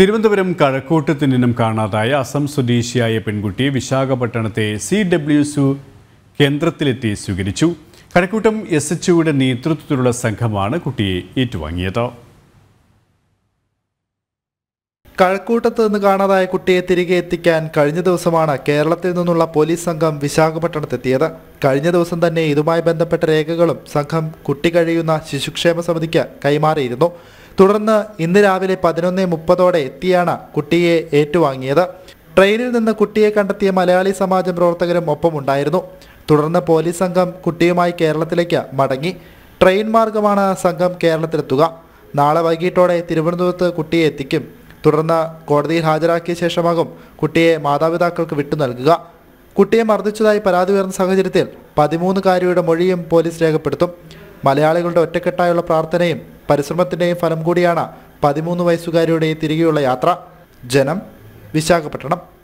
തിരുവനന്തപുരം കഴക്കൂട്ടത്തിനും കാണാതായ അസം സ്വദേശിയായ പെൺകുട്ടി വിശാഖപട്ടണത്തെ സി ഡബ്ല്യു സു കേന്ദ്രത്തിലെത്തി സ്വീകരിച്ചു കഴക്കൂട്ടം എസ് എച്ച് യുടെ നേതൃത്വത്തിലുള്ള സംഘമാണ് കുട്ടിയെ ഏറ്റുവാങ്ങിയത് കഴക്കൂട്ടത്ത് നിന്ന് കാണാതായ കുട്ടിയെ തിരികെ എത്തിക്കാൻ കഴിഞ്ഞ ദിവസമാണ് കേരളത്തിൽ നിന്നുള്ള പോലീസ് സംഘം വിശാഖപട്ടണത്തെത്തിയത് കഴിഞ്ഞ ദിവസം തന്നെ ഇതുമായി ബന്ധപ്പെട്ട രേഖകളും സംഘം കുട്ടി കഴിയുന്ന ശിശുക്ഷേമ സമിതിക്ക് കൈമാറിയിരുന്നു തുടർന്ന് ഇന്ന് രാവിലെ പതിനൊന്നേ മുപ്പതോടെ എത്തിയാണ് കുട്ടിയെ ഏറ്റുവാങ്ങിയത് ട്രെയിനിൽ നിന്ന് കുട്ടിയെ കണ്ടെത്തിയ മലയാളി സമാജം പ്രവർത്തകരും ഒപ്പമുണ്ടായിരുന്നു തുടർന്ന് പോലീസ് സംഘം കുട്ടിയുമായി കേരളത്തിലേക്ക് മടങ്ങി ട്രെയിൻ മാർഗമാണ് സംഘം കേരളത്തിലെത്തുക നാളെ വൈകിട്ടോടെ തിരുവനന്തപുരത്ത് കുട്ടിയെ എത്തിക്കും തുടർന്ന് കോടതിയിൽ ഹാജരാക്കിയ ശേഷമാകും കുട്ടിയെ മാതാപിതാക്കൾക്ക് വിട്ടു നൽകുക കുട്ടിയെ മർദ്ദിച്ചതായി പരാതി ഉയർന്ന സാഹചര്യത്തിൽ പതിമൂന്നുകാരിയുടെ മൊഴിയും പോലീസ് രേഖപ്പെടുത്തും മലയാളികളുടെ ഒറ്റക്കെട്ടായുള്ള പ്രാർത്ഥനയും പരിശ്രമത്തിൻ്റെയും ഫലം കൂടിയാണ് പതിമൂന്ന് വയസ്സുകാരിയുടെ തിരികെയുള്ള യാത്ര ജനം വിശാഖപട്ടണം